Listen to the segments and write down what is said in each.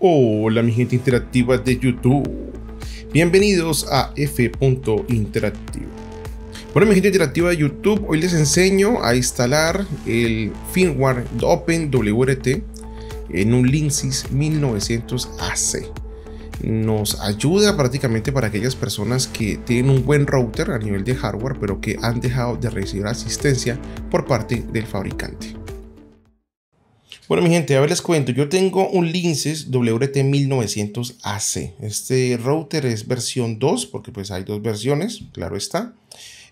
Hola mi gente interactiva de YouTube. Bienvenidos a F. Interactivo. Bueno mi gente interactiva de YouTube, hoy les enseño a instalar el firmware OpenWRT en un Linksys 1900 AC. Nos ayuda prácticamente para aquellas personas que tienen un buen router a nivel de hardware, pero que han dejado de recibir asistencia por parte del fabricante. Bueno, mi gente, a ver les cuento. Yo tengo un linces WRT1900AC. Este router es versión 2, porque pues hay dos versiones, claro está.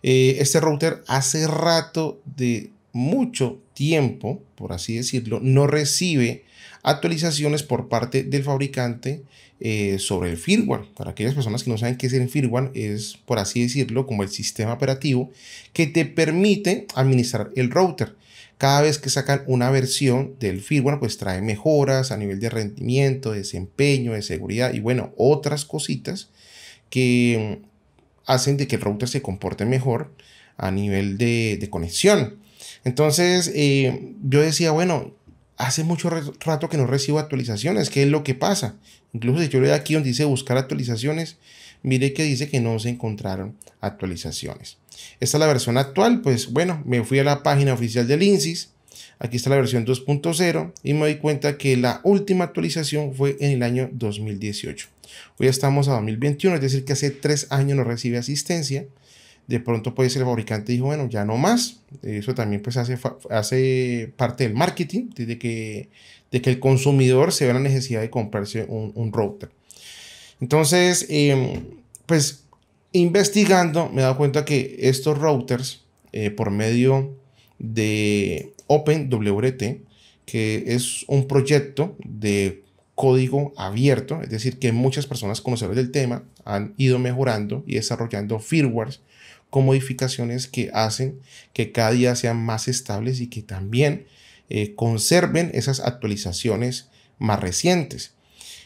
Eh, este router hace rato de mucho tiempo, por así decirlo, no recibe actualizaciones por parte del fabricante eh, sobre el firmware. Para aquellas personas que no saben qué es el firmware, es por así decirlo como el sistema operativo que te permite administrar el router. Cada vez que sacan una versión del firmware, pues trae mejoras a nivel de rendimiento, desempeño, de seguridad y bueno, otras cositas que mm, hacen de que el router se comporte mejor a nivel de, conexión. Entonces, eh, yo decía, bueno, hace mucho rato que no recibo actualizaciones, ¿qué es lo que pasa? Incluso si yo le doy aquí donde dice buscar actualizaciones, Mire que dice que no se encontraron actualizaciones. Esta es la versión actual, pues bueno, me fui a la página oficial del INSIS, aquí está la versión 2.0 y me di cuenta que la última actualización fue en el año 2018. Hoy estamos a 2021, es decir que hace tres años no recibe asistencia. De pronto puede ser el fabricante dijo, bueno, ya no más. Eso también pues hace, parte del marketing, de que, de que el consumidor se vea la necesidad de comprarse un router. Entonces, em, pues investigando me he dado cuenta que estos routers eh, por medio de OpenWRT, que es un proyecto de código abierto, es decir, que muchas personas conocedoras del tema han ido mejorando y desarrollando firmwares con modificaciones que hacen que cada día sean más estables y que también eh, conserven esas actualizaciones más recientes.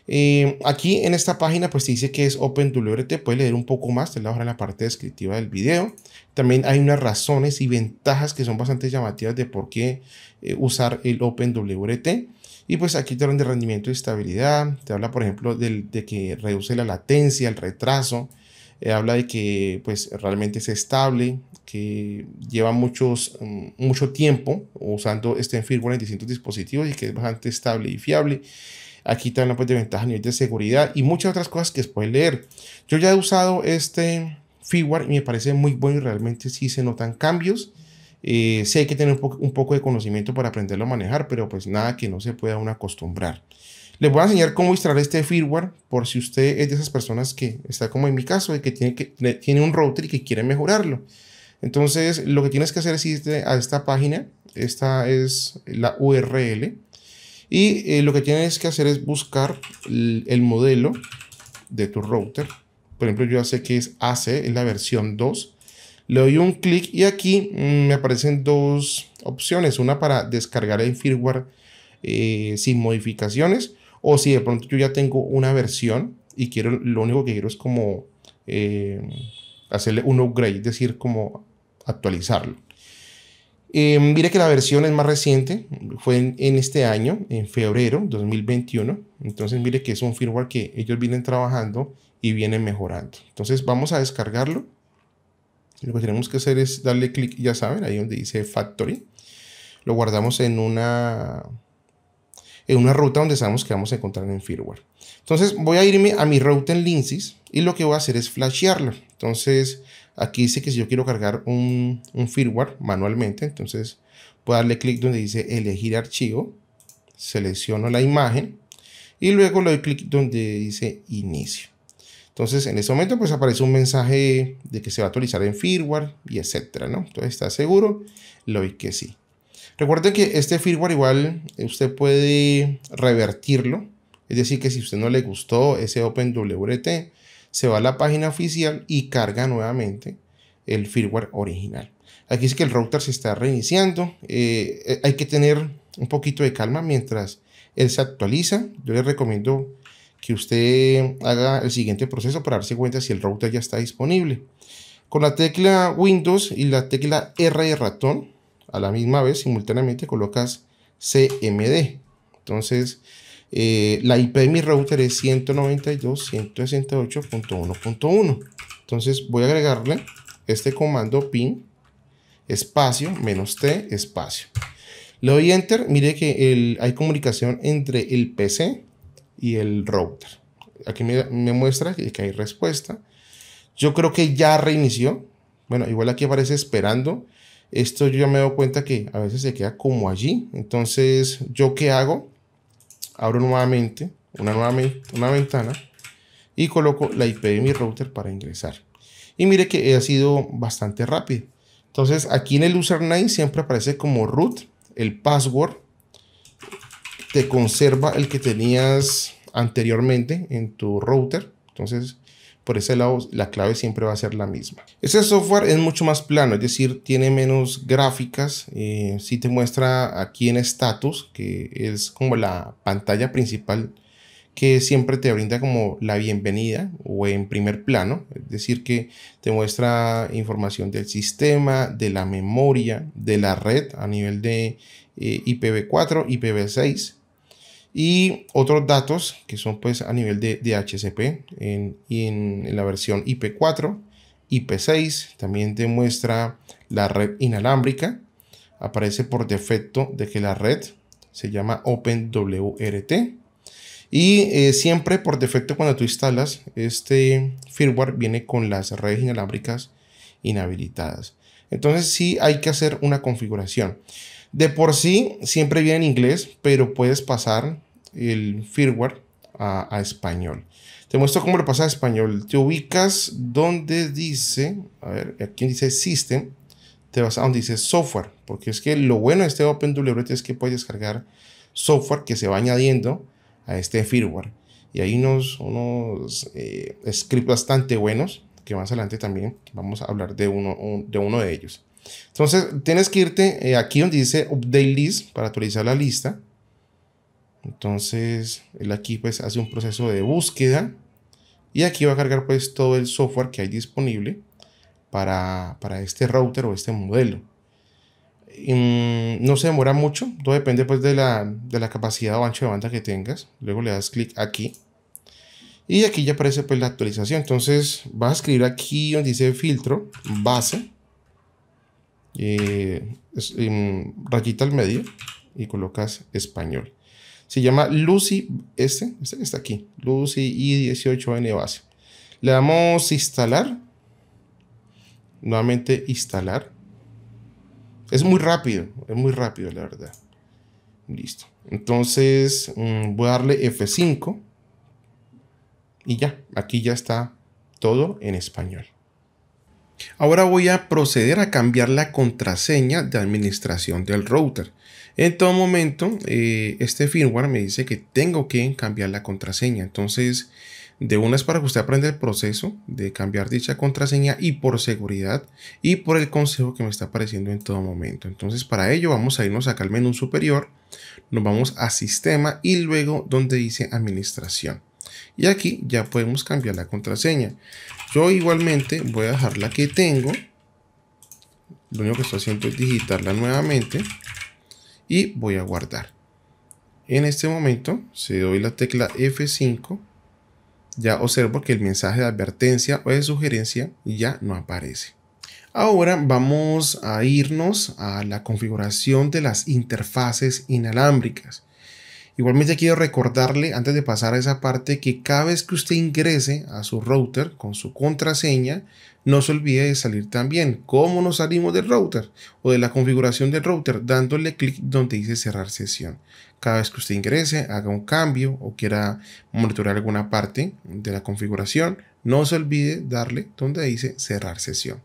Eh, aquí en esta página pues te dice que es OpenWRT, puedes leer un poco más, te la en la parte descriptiva del video. También hay unas razones y ventajas que son bastante llamativas de por qué eh, usar el OpenWRT. Y pues aquí te hablan de rendimiento y estabilidad, te habla por ejemplo de que reduce la latencia, el retraso, eh, habla de que pues realmente es estable, que lleva muchos, mm, mucho tiempo usando este firmware en distintos dispositivos y que es bastante estable y fiable. Aquí también pues, de ventaja a nivel de seguridad y muchas otras cosas que pueden leer. Yo ya he usado este firmware y me parece muy bueno y realmente sí se notan cambios. Eh, sí hay que tener un, poco de conocimiento para aprenderlo a manejar, pero pues nada que no se pueda aún acostumbrar. Les voy a enseñar cómo instalar este firmware por si usted es de esas personas que está como en mi caso y que tiene, que, tiene un router y que quiere mejorarlo. Entonces lo que tienes que hacer es irte a esta página. Esta es la URL. Y eh, lo que tienes que hacer es buscar el, modelo de tu router. Por ejemplo, yo ya sé que es AC, es la versión 2. Le doy un clic y aquí mm, me aparecen dos opciones. Una para descargar el firmware eh, sin modificaciones. O si de pronto yo ya tengo una versión y quiero, lo único que quiero es como eh, hacerle un upgrade, es decir, como actualizarlo. Em, mire que la versión es más reciente, fue en, este año, en febrero 2021. Entonces mire que es un firmware que ellos vienen trabajando y vienen mejorando. Entonces vamos a descargarlo. Lo que tenemos que hacer es darle clic, ya saben, ahí donde dice Factory. Lo guardamos en una, en una ruta donde sabemos que vamos a encontrar en firmware. Entonces voy a irme a mi route en Linksys y lo que voy a hacer es flashearlo. Entonces Aquí dice que si yo quiero cargar un, firmware manualmente, entonces puedo darle clic donde dice elegir archivo, selecciono la imagen y luego le doy clic donde dice inicio. Entonces en ese momento pues aparece un mensaje de que se va a actualizar en firmware y etcétera, ¿no? Entonces está seguro, le doy que sí. Recuerde que este firmware igual eh, usted puede revertirlo, es decir que si usted no le gustó ese OpenWrt, se va a la página oficial y carga nuevamente el firmware original. Aquí es que el router se está reiniciando. Eh, eh, hay que tener un poquito de calma mientras él se actualiza. Yo les recomiendo que usted haga el siguiente proceso para darse cuenta si el router ya está disponible. Con la tecla Windows y la tecla R de ratón, a la misma vez simultáneamente colocas CMD. Entonces, eh, la IP de mi router es 192.168.1.1. Entonces voy a agregarle este comando pin espacio menos t espacio. Le doy enter, mire que hay comunicación entre el PC y el router. Aquí me, muestra que, hay respuesta. Yo creo que ya reinició. Bueno, igual aquí aparece esperando. Esto yo ya me doy cuenta que a veces se queda como allí. Entonces, ¿yo qué hago? abro nuevamente una nueva una ventana y coloco la IP de mi router para ingresar. Y mire que ha sido bastante rápido. Entonces aquí en el username siempre aparece como root, el password, te conserva el que tenías anteriormente en tu router. Entonces por ese lado la clave siempre va a ser la misma. Este software es mucho más plano, es decir, tiene menos gráficas, eh, si te muestra aquí en status, que es como la pantalla principal que siempre te brinda como la bienvenida o en primer plano, es decir, que te muestra información del sistema, de la memoria, de la red a nivel de IPv4, eh, IPv6, y otros datos que son pues a nivel de DHCP en, la versión IP4, IP6, también demuestra la red inalámbrica, aparece por defecto de que la red se llama OpenWRT y eh, siempre por defecto cuando tú instalas este firmware viene con las redes inalámbricas inhabilitadas. Entonces sí hay que hacer una configuración. De por sí, siempre viene en inglés, pero puedes pasar el firmware a, español. Te muestro cómo lo pasas a español. Te ubicas donde dice, a ver, aquí dice System, te vas a donde dice Software, porque es que lo bueno de este OpenWrt es que puedes descargar software que se va añadiendo a este firmware. Y hay unos, unos eh, scripts bastante buenos que más adelante también vamos a hablar de uno, de, uno de ellos. Entonces, tienes que irte eh, aquí donde dice Update List para actualizar la lista. Entonces, él aquí pues hace un proceso de búsqueda y aquí va a cargar pues todo el software que hay disponible para, este router o este modelo. Mm, no se demora mucho, todo depende pues de la, de la capacidad o ancho de banda que tengas. Luego le das clic aquí y aquí ya aparece pues la actualización. Entonces, vas a escribir aquí donde dice filtro, base eh, rayita al medio y colocas español. Se llama Lucy, este, este que está aquí, Lucy I18N base. Le damos instalar. Nuevamente instalar. Es muy rápido, es muy rápido la verdad. Listo. Entonces mm, voy a darle F5. Y ya, aquí ya está todo en español. Ahora voy a proceder a cambiar la contraseña de administración del router. En todo momento, eh, este firmware me dice que tengo que cambiar la contraseña. Entonces, de una es para que usted aprenda el proceso de cambiar dicha contraseña y por seguridad y por el consejo que me está apareciendo en todo momento. Entonces, para ello vamos a irnos acá al menú superior, nos vamos a sistema y luego donde dice administración. Y aquí ya podemos cambiar la contraseña. Yo igualmente voy a dejar la que tengo. Lo único que estoy haciendo es digitarla nuevamente. Y voy a guardar. En este momento, si doy la tecla F5, ya observo que el mensaje de advertencia o de sugerencia ya no aparece. Ahora vamos a irnos a la configuración de las interfaces inalámbricas. Igualmente quiero recordarle antes de pasar a esa parte que cada vez que usted ingrese a su router con su contraseña, no se olvide de salir también. ¿Cómo nos salimos del router o de la configuración del router? Dándole clic donde dice cerrar sesión. Cada vez que usted ingrese, haga un cambio o quiera monitorear alguna parte de la configuración, no se olvide darle donde dice cerrar sesión.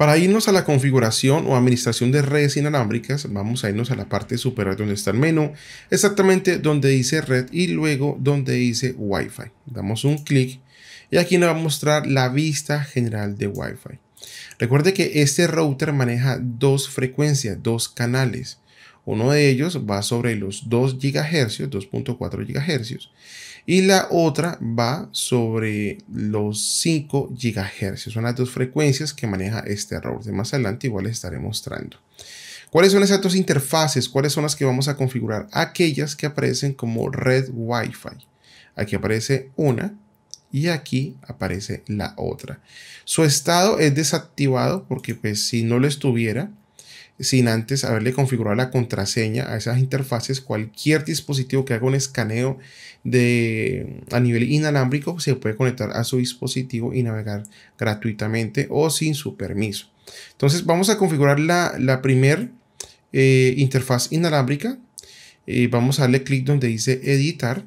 Para irnos a la configuración o administración de redes inalámbricas, vamos a irnos a la parte superior donde está el menú, exactamente donde dice red y luego donde dice Wi-Fi. Damos un clic y aquí nos va a mostrar la vista general de Wi-Fi. Recuerde que este router maneja dos frecuencias, dos canales. Uno de ellos va sobre los 2 GHz, 2.4 gigahercios. y la otra va sobre los 5 gigahercios. Son las dos frecuencias que maneja este router. Más adelante igual les estaré mostrando. ¿Cuáles son esas dos interfaces? ¿Cuáles son las que vamos a configurar? Aquellas que aparecen como red Wi-Fi. Aquí aparece una y aquí aparece la otra. Su estado es desactivado porque pues, si no lo estuviera, sin antes haberle configurado la contraseña a esas interfaces, cualquier dispositivo que haga un escaneo de, a nivel inalámbrico se puede conectar a su dispositivo y navegar gratuitamente o sin su permiso. Entonces vamos a configurar la, la primera eh, interfaz inalámbrica. y eh, vamos a darle clic donde dice editar.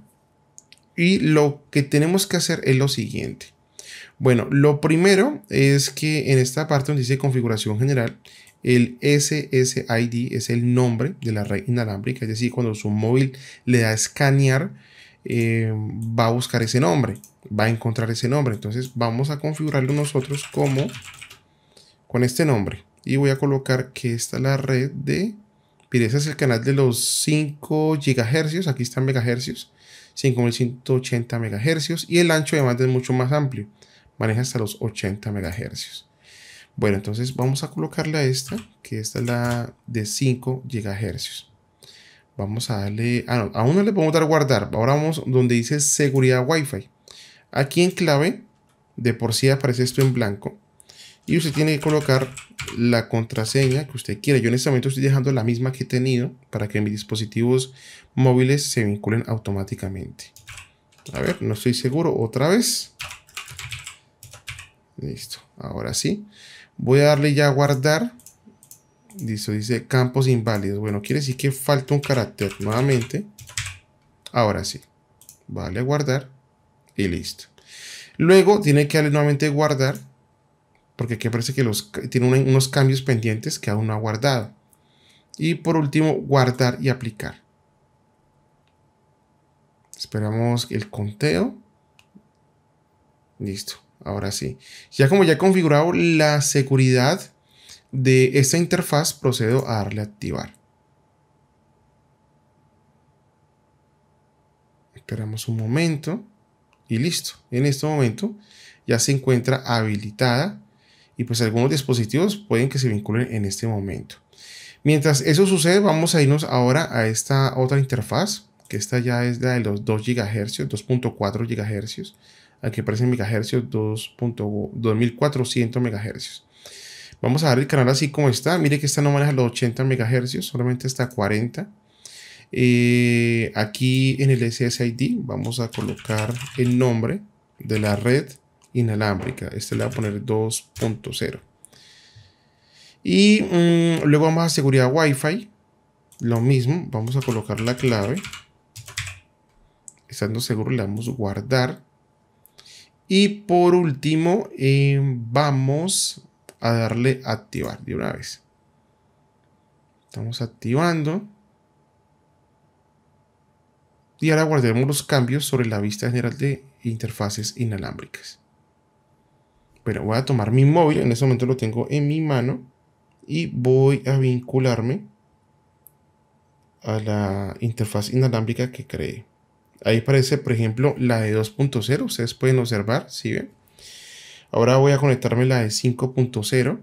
Y lo que tenemos que hacer es lo siguiente. Bueno, lo primero es que en esta parte donde dice configuración general, el SSID es el nombre de la red inalámbrica, es decir, cuando su móvil le da a escanear, eh, va a buscar ese nombre, va a encontrar ese nombre. Entonces vamos a configurarlo nosotros como con este nombre. Y voy a colocar que esta es la red de... Mire, ese es el canal de los 5 GHz, aquí están megahercios, 5180 MHz y el ancho además es mucho más amplio, maneja hasta los 80 MHz. Bueno, entonces vamos a colocarle a esta, que esta es la de 5 GHz. Vamos a darle, ah no, aún no le podemos dar guardar, ahora vamos donde dice seguridad Wi-Fi. Aquí en clave, de por sí aparece esto en blanco. Y usted tiene que colocar la contraseña que usted quiera. Yo en este momento estoy dejando la misma que he tenido para que mis dispositivos móviles se vinculen automáticamente. A ver, no estoy seguro. Otra vez. Listo, ahora sí. Voy a darle ya a guardar. Listo, dice campos inválidos. Bueno, quiere decir que falta un carácter nuevamente. Ahora sí. Vale, guardar. Y listo. Luego tiene que darle nuevamente guardar. Porque aquí parece que los, tiene unos cambios pendientes que aún no ha guardado. Y por último, guardar y aplicar. Esperamos el conteo. Listo ahora sí. Ya como ya he configurado la seguridad de esta interfaz, procedo a darle activar. Esperamos un momento y listo. En este momento ya se encuentra habilitada y pues algunos dispositivos pueden que se vinculen en este momento. Mientras eso sucede, vamos a irnos ahora a esta otra interfaz, que esta ya es la de los 2 GHz, 2.4 GHz aquí aparece en MHz 2400 MHz. Vamos a dar el canal así como está. Mire que esta no maneja los 80 MHz, solamente está 40. Eh, aquí en el SSID vamos a colocar el nombre de la red inalámbrica. Este le va a poner 2.0. Y mm, luego vamos a seguridad Wi-Fi. Lo mismo, vamos a colocar la clave. Estando seguro le damos guardar. Y por último, eh, vamos a darle activar de una vez. Estamos activando. Y ahora guardaremos los cambios sobre la vista general de interfaces inalámbricas. Pero voy a tomar mi móvil, en este momento lo tengo en mi mano. Y voy a vincularme a la interfaz inalámbrica que creé. Ahí aparece, por ejemplo, la de 2.0. Ustedes pueden observar, si ¿sí ven? Ahora voy a conectarme la de 5.0.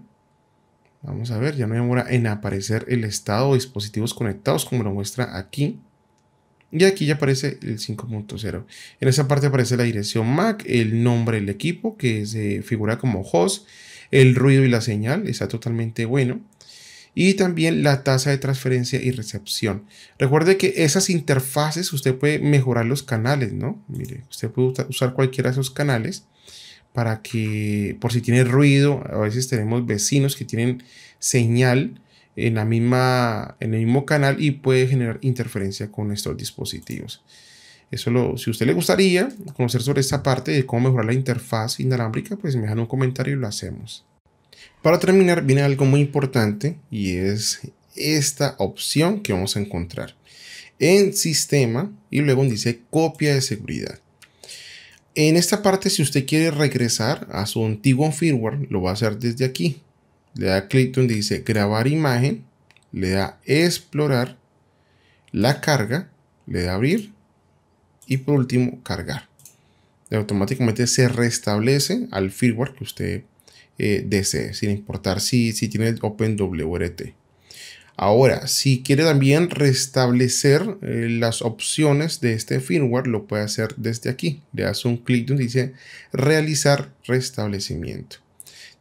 Vamos a ver, ya no demora en aparecer el estado de dispositivos conectados como lo muestra aquí. Y aquí ya aparece el 5.0. En esa parte aparece la dirección MAC, el nombre del equipo que se figura como host, el ruido y la señal, está totalmente bueno y también la tasa de transferencia y recepción. Recuerde que esas interfaces usted puede mejorar los canales, ¿no? Mire, usted puede usar cualquiera de esos canales para que, por si tiene ruido, a veces tenemos vecinos que tienen señal en, la misma, en el mismo canal y puede generar interferencia con nuestros dispositivos. Eso lo, si a usted le gustaría conocer sobre esta parte de cómo mejorar la interfaz inalámbrica, pues me dejan un comentario y lo hacemos. Para terminar, viene algo muy importante y es esta opción que vamos a encontrar en sistema y luego dice copia de seguridad. En esta parte, si usted quiere regresar a su antiguo firmware, lo va a hacer desde aquí. Le da clic donde dice grabar imagen, le da explorar, la carga, le da abrir y por último cargar. automáticamente se restablece al firmware que usted eh, DC, sin importar si, si tiene OpenWRT. Ahora, si quiere también restablecer eh, las opciones de este firmware, lo puede hacer desde aquí. Le das un clic donde dice realizar restablecimiento.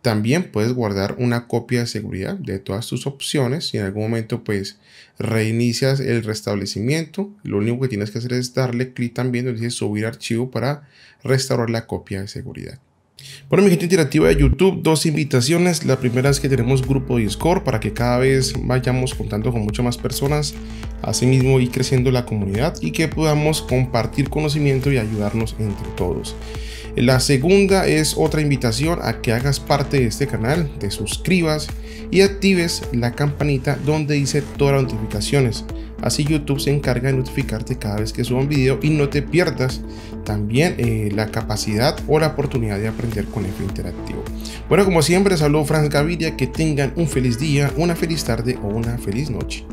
También puedes guardar una copia de seguridad de todas tus opciones. y en algún momento pues reinicias el restablecimiento, lo único que tienes que hacer es darle clic también donde dice subir archivo para restaurar la copia de seguridad. Bueno, mi gente interactiva de YouTube, dos invitaciones. La primera es que tenemos grupo Discord para que cada vez vayamos contando con muchas más personas, asimismo y creciendo la comunidad y que podamos compartir conocimiento y ayudarnos entre todos. La segunda es otra invitación a que hagas parte de este canal, te suscribas y actives la campanita donde dice todas las notificaciones Así YouTube se encarga de notificarte cada vez que suba un video y no te pierdas también eh, la capacidad o la oportunidad de aprender con eje interactivo. Bueno, como siempre, saludo Franz Gaviria, que tengan un feliz día, una feliz tarde o una feliz noche.